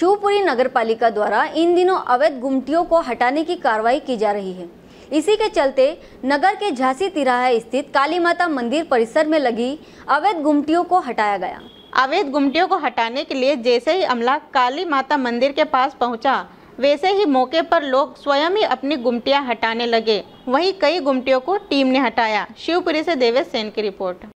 शिवपुरी नगर पालिका द्वारा इन दिनों अवैध गुमटियों को हटाने की कार्रवाई की जा रही है इसी के चलते नगर के झांसी तिराहा स्थित काली माता मंदिर परिसर में लगी अवैध गुमटियों को हटाया गया अवैध गुमटियों को हटाने के लिए जैसे ही अमला काली माता मंदिर के पास पहुंचा वैसे ही मौके पर लोग स्वयं ही अपनी गुमटियाँ हटाने लगे वहीं कई गुमटियों को टीम ने हटाया शिवपुरी से देवेश सेन की रिपोर्ट